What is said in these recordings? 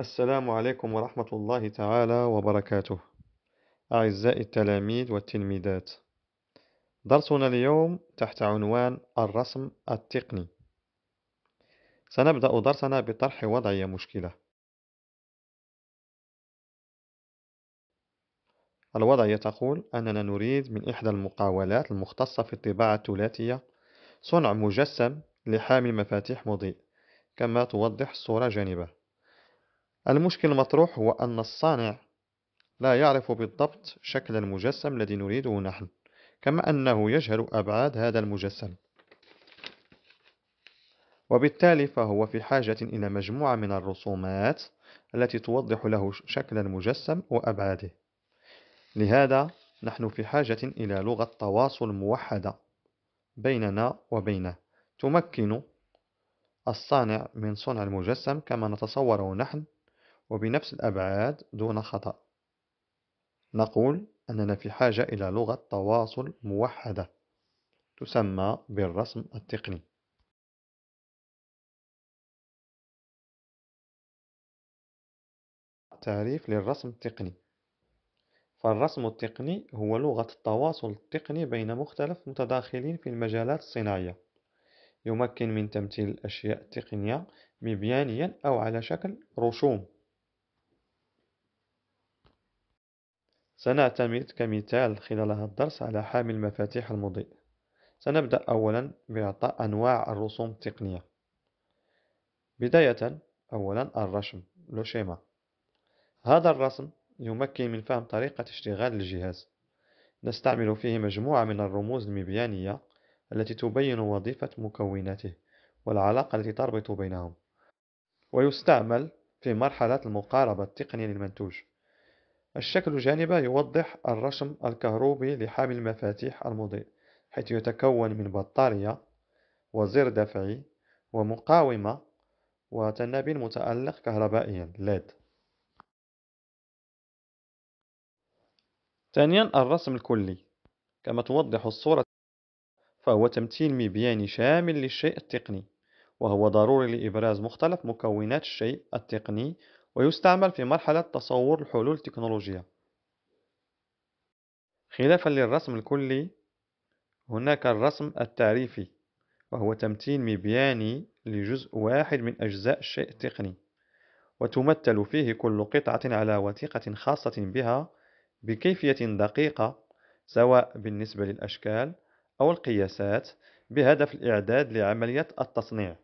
السلام عليكم ورحمة الله تعالى وبركاته أعزائي التلاميذ والتلميذات درسنا اليوم تحت عنوان الرسم التقني سنبدأ درسنا بطرح وضعية مشكلة الوضعية تقول أننا نريد من إحدى المقاولات المختصة في الطباعة الثلاثية صنع مجسم لحامل مفاتيح مضيء كما توضح الصورة جانبه المشكل المطروح هو أن الصانع لا يعرف بالضبط شكل المجسم الذي نريده نحن كما أنه يجهل أبعاد هذا المجسم وبالتالي فهو في حاجة إلى مجموعة من الرسومات التي توضح له شكل المجسم وأبعاده لهذا نحن في حاجة إلى لغة تواصل موحدة بيننا وبينه تمكن الصانع من صنع المجسم كما نتصوره نحن وبنفس الأبعاد دون خطأ نقول أننا في حاجة إلى لغة تواصل موحدة تسمى بالرسم التقني تعريف للرسم التقني فالرسم التقني هو لغة التواصل التقني بين مختلف متداخلين في المجالات الصناعية يمكن من تمثيل الأشياء التقنية مبيانيا أو على شكل رسوم سنعتمد كمثال خلال هذا الدرس على حامل مفاتيح المضيء سنبدأ أولا بإعطاء أنواع الرسوم التقنية بداية أولا الرسم لوشيما هذا الرسم يمكن من فهم طريقة اشتغال الجهاز نستعمل فيه مجموعة من الرموز المبيانية التي تبين وظيفة مكوناته والعلاقة التي تربط بينهم ويستعمل في مرحلة المقاربة التقنية للمنتوج الشكل جانبه يوضح الرسم الكهربي لحامل المفاتيح المضيء حيث يتكون من بطارية وزر دفعي ومقاومة وتنابين متألق كهربائيا LED ثانيا الرسم الكلي كما توضح الصورة فهو تمثيل مبياني شامل للشيء التقني وهو ضروري لإبراز مختلف مكونات الشيء التقني ويستعمل في مرحلة تصور الحلول التكنولوجية خلافا للرسم الكلي هناك الرسم التعريفي وهو تمثيل مبياني لجزء واحد من أجزاء شيء تقني وتمثل فيه كل قطعة على وثيقة خاصة بها بكيفية دقيقة سواء بالنسبة للأشكال أو القياسات بهدف الإعداد لعملية التصنيع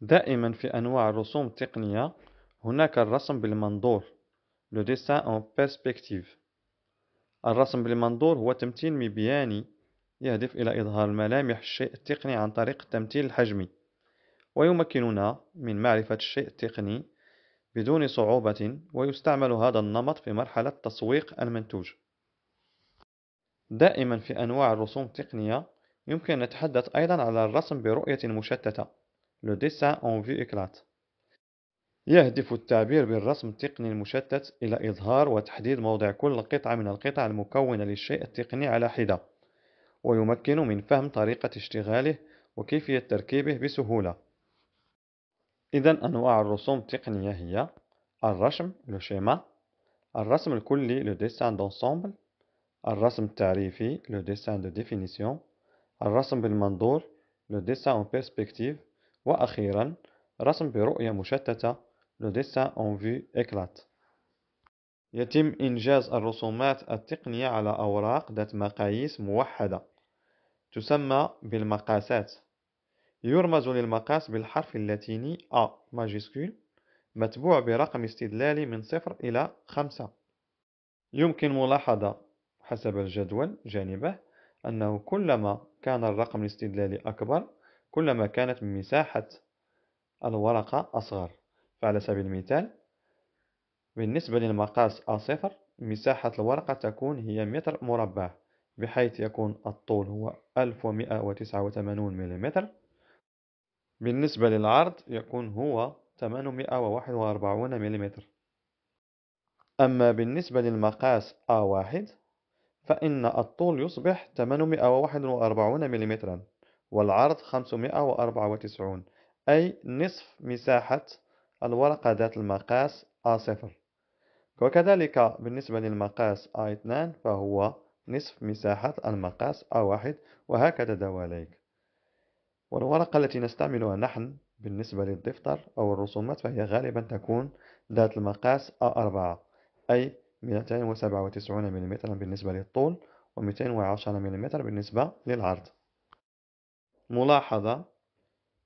دائما في أنواع الرسوم التقنية هناك الرسم بالمنظور le dessin en perspective الرسم بالمنظور هو تمثيل مبياني يهدف إلى إظهار ملامح الشيء التقني عن طريق التمثيل الحجمي ويمكننا من معرفة الشيء التقني بدون صعوبة ويستعمل هذا النمط في مرحلة تسويق المنتوج دائما في أنواع الرسوم التقنية يمكن نتحدث أيضا على الرسم برؤية مشتتة لو ديسا اون في اكلات يهدف التعبير بالرسم التقني المشتت إلى إظهار وتحديد موضع كل قطعة من القطع المكونة للشيء التقني على حدة ويمكن من فهم طريقة اشتغاله وكيفية تركيبه بسهولة إذا أنواع الرسوم التقنية هي الرسم لو شيما الرسم الكلي لو ديسان دونسومبل الرسم التعريفي لو ديسان دو ديفينيسيون الرسم بالمنظور لو ديسان اون بيرسبكتيف وأخيرا رسم برؤية مشتتة لو اون في إكلات يتم إنجاز الرسومات التقنية على أوراق ذات مقاييس موحدة تسمى بالمقاسات يرمز للمقاس بالحرف اللاتيني أ ماجيسكول متبوع برقم استدلالي من صفر إلى خمسة يمكن ملاحظة حسب الجدول جانبه أنه كلما كان الرقم الاستدلالي أكبر كلما كانت مساحة الورقة أصغر فعلى سبيل المثال بالنسبة للمقاس A0 مساحة الورقة تكون هي متر مربع بحيث يكون الطول هو 1189 ملم بالنسبة للعرض يكون هو 841 ملم أما بالنسبة للمقاس A1 فإن الطول يصبح 841 ملم والعرض 594 أي نصف مساحة الورقة ذات المقاس A0 وكذلك بالنسبة للمقاس A2 آية فهو نصف مساحة المقاس A1 وهكذا دواليك والورقة التي نستعملها نحن بالنسبة للدفتر أو الرسومات فهي غالبا تكون ذات المقاس A4 أي 297 ملم بالنسبة للطول و210 ملم بالنسبة للعرض ملاحظة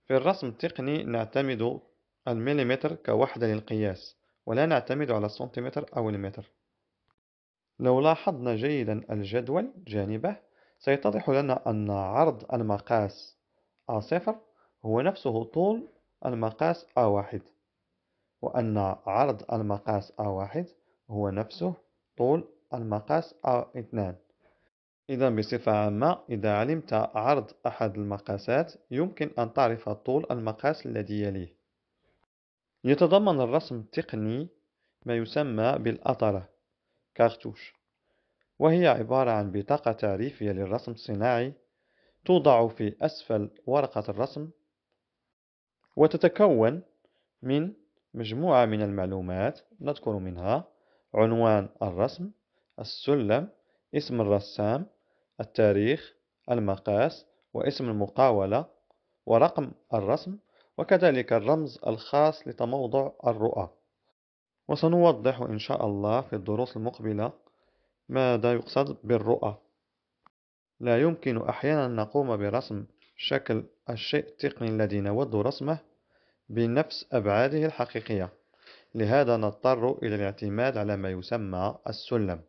في الرسم التقني نعتمد المليمتر كوحدة للقياس ولا نعتمد على السنتيمتر أو المتر لو لاحظنا جيدا الجدول جانبه سيتضح لنا أن عرض المقاس A0 هو نفسه طول المقاس A1 وأن عرض المقاس A1 هو نفسه طول المقاس A2 إذا بصفة عامة إذا علمت عرض أحد المقاسات يمكن أن تعرف طول المقاس الذي يليه يتضمن الرسم التقني ما يسمى بالأطرة كارتوش وهي عبارة عن بطاقة تعريفية للرسم الصناعي توضع في أسفل ورقة الرسم وتتكون من مجموعة من المعلومات نذكر منها عنوان الرسم السلم اسم الرسام التاريخ المقاس واسم المقاولة ورقم الرسم وكذلك الرمز الخاص لتموضع الرؤى وسنوضح إن شاء الله في الدروس المقبلة ماذا يقصد بالرؤى لا يمكن أحيانا نقوم برسم شكل الشيء التقني الذي نود رسمه بنفس أبعاده الحقيقية لهذا نضطر إلى الاعتماد على ما يسمى السلم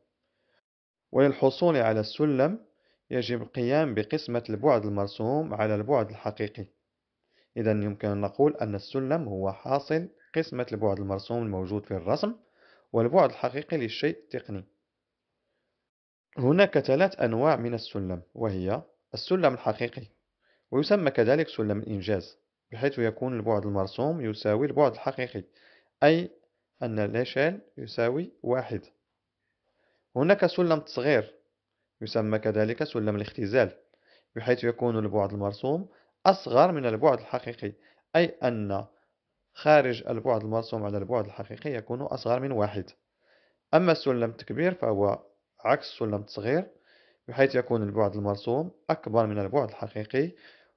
وللحصول على السلم يجب القيام بقسمة البعد المرسوم على البعد الحقيقي إذا يمكن أن نقول أن السلم هو حاصل قسمة البعد المرسوم الموجود في الرسم والبعد الحقيقي للشيء التقني هناك ثلاث أنواع من السلم وهي السلم الحقيقي ويسمى كذلك سلم الإنجاز بحيث يكون البعد المرسوم يساوي البعد الحقيقي أي أن الأشال يساوي واحد هناك سلم تصغير يسمى كذلك سلم الاختزال بحيث يكون البعد المرسوم أصغر من البعد الحقيقي أي أن خارج البعد المرسوم على البعد الحقيقي يكون أصغر من واحد أما سلم التكبير فهو عكس سلم التصغير بحيث يكون البعد المرسوم أكبر من البعد الحقيقي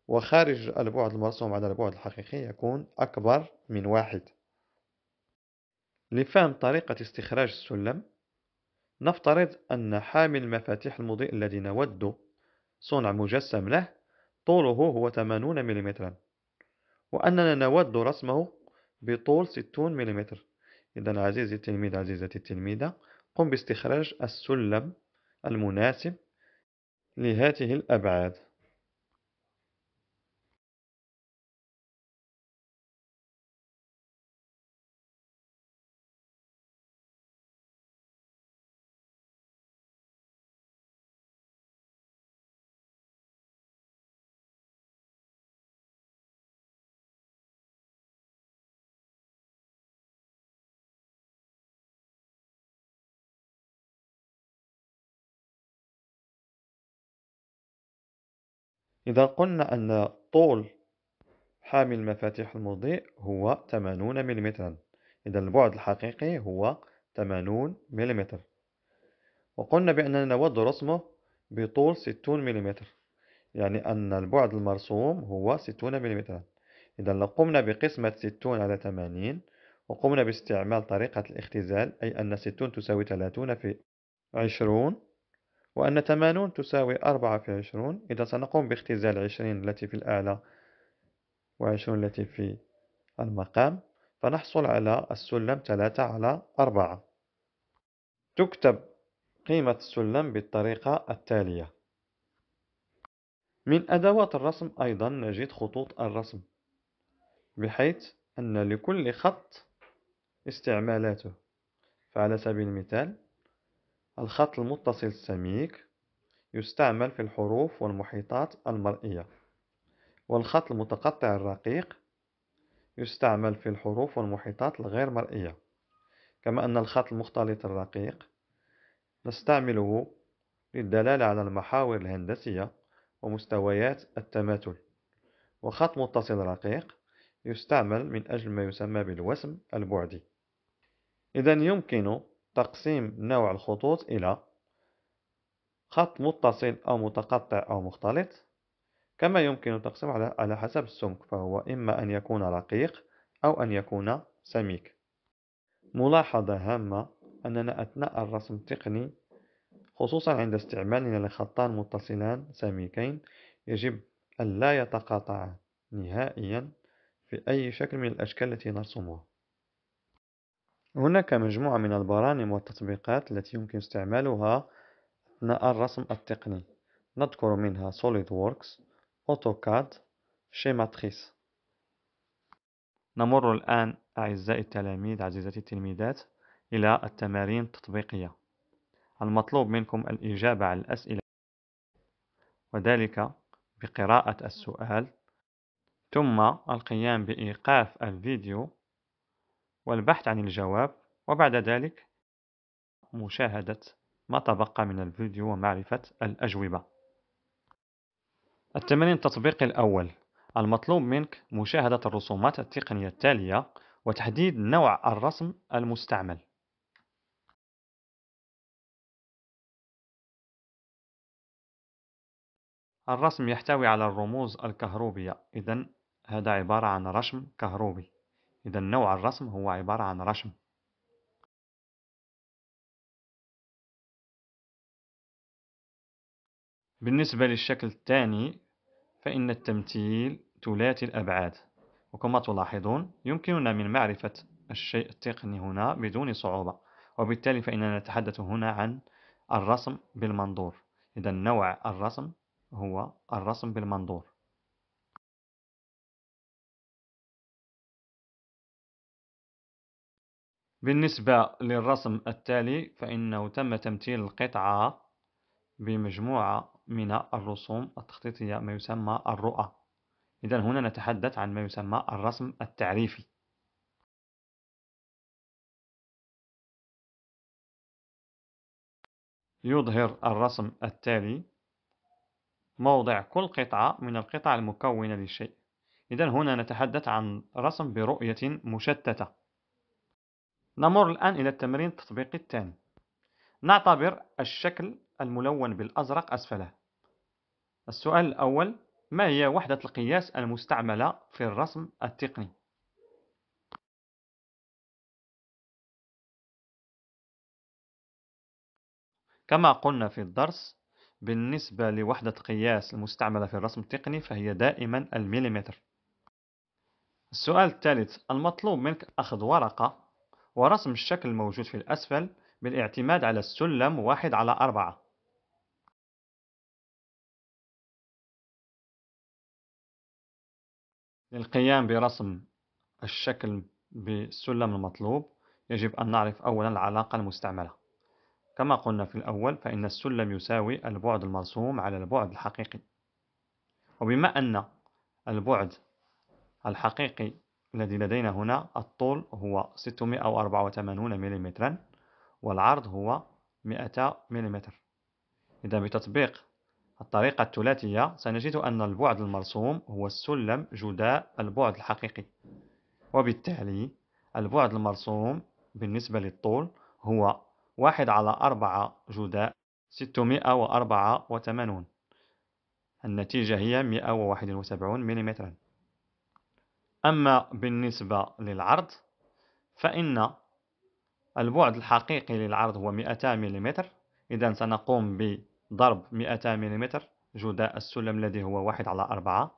وخارج البعد المرسوم على البعد الحقيقي يكون أكبر من واحد لفهم طريقة استخراج السلم نفترض أن حامل المفاتيح المضيء الذي نود صنع مجسم له طوله هو 80 ملم وأننا نود رسمه بطول 60 ملم إذا عزيزي التلميذ عزيزتي التلميذة قم باستخراج السلم المناسب لهذه الأبعاد إذا قلنا أن طول حامل المفاتيح المضيء هو 80 ملم إذا البعد الحقيقي هو 80 ملم وقلنا بأننا نود رسمه بطول 60 ملم يعني أن البعد المرسوم هو 60 ملم إذا لو قمنا بقسمة 60 على 80 وقمنا باستعمال طريقة الاختزال أي أن 60 تساوي 30 في 20 وأن 80 تساوي 4 في 20 إذا سنقوم باختزال 20 التي في الأعلى و20 التي في المقام فنحصل على السلم 3 على 4 تكتب قيمة السلم بالطريقة التالية من أدوات الرسم أيضا نجد خطوط الرسم بحيث أن لكل خط استعمالاته فعلى سبيل المثال الخط المتصل السميك يستعمل في الحروف والمحيطات المرئية والخط المتقطع الرقيق يستعمل في الحروف والمحيطات الغير مرئية كما أن الخط المختلط الرقيق نستعمله للدلالة على المحاور الهندسية ومستويات التماثل وخط متصل رقيق يستعمل من أجل ما يسمى بالوسم البعدي إذا يمكن تقسيم نوع الخطوط إلى خط متصل أو متقطع أو مختلط كما يمكن تقسيم على حسب السمك فهو إما أن يكون رقيق أو أن يكون سميك ملاحظة هامة أننا أثناء الرسم التقني خصوصا عند استعمالنا لخطان متصلان سميكين يجب أن لا يتقاطعا نهائيا في أي شكل من الأشكال التي نرسمها هناك مجموعة من البرامج والتطبيقات التي يمكن استعمالها أثناء الرسم التقني نذكر منها SolidWorks, AutoCAD, Schematrice نمر الآن أعزائي التلاميذ عزيزتي التلميذات إلى التمارين التطبيقية المطلوب منكم الإجابة على الأسئلة وذلك بقراءة السؤال ثم القيام بإيقاف الفيديو والبحث عن الجواب وبعد ذلك مشاهدة ما تبقى من الفيديو ومعرفة الأجوبة التمرين التطبيقي الأول المطلوب منك مشاهدة الرسومات التقنية التالية وتحديد نوع الرسم المستعمل الرسم يحتوي على الرموز الكهروبية إذا هذا عبارة عن رسم كهروبي إذا نوع الرسم هو عبارة عن رشم بالنسبة للشكل الثاني فإن التمثيل ثلاثي الأبعاد وكما تلاحظون يمكننا من معرفة الشيء التقني هنا بدون صعوبة وبالتالي فإننا نتحدث هنا عن الرسم بالمنظور إذا نوع الرسم هو الرسم بالمنظور بالنسبة للرسم التالي فإنه تم تمثيل القطعة بمجموعة من الرسوم التخطيطية ما يسمى الرؤى إذا هنا نتحدث عن ما يسمى الرسم التعريفي يظهر الرسم التالي موضع كل قطعة من القطع المكونة للشيء إذا هنا نتحدث عن رسم برؤية مشتتة نمر الآن إلى التمرين التطبيقي الثاني نعتبر الشكل الملون بالأزرق أسفله السؤال الأول ما هي وحدة القياس المستعملة في الرسم التقني؟ كما قلنا في الدرس بالنسبة لوحدة قياس المستعملة في الرسم التقني فهي دائما المليمتر السؤال الثالث المطلوب منك أخذ ورقة ورسم الشكل الموجود في الأسفل بالاعتماد على السلم واحد على أربعة للقيام برسم الشكل بالسلم المطلوب يجب أن نعرف أولا العلاقة المستعملة كما قلنا في الأول فإن السلم يساوي البعد المرسوم على البعد الحقيقي وبما أن البعد الحقيقي الذي لدينا هنا الطول هو 684 ملم والعرض هو 200 ملم إذا بتطبيق الطريقة الثلاثية سنجد أن البعد المرسوم هو السلم جداء البعد الحقيقي وبالتالي البعد المرسوم بالنسبة للطول هو 1 على 4 جداء 684 النتيجة هي 171 ملم أما بالنسبة للعرض فإن البعد الحقيقي للعرض هو 200 ملم إذا سنقوم بضرب 200 ملم جداء السلم الذي هو واحد على أربعة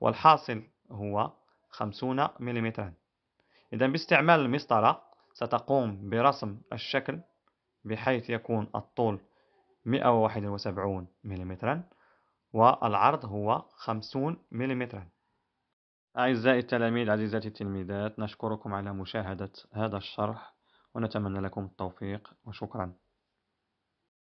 والحاصل هو 50 ملم إذا باستعمال المسطرة ستقوم برسم الشكل بحيث يكون الطول 171 ملم والعرض هو 50 ملم أعزائي التلاميذ عزيزاتي التلميذات نشكركم على مشاهدة هذا الشرح ونتمنى لكم التوفيق وشكرا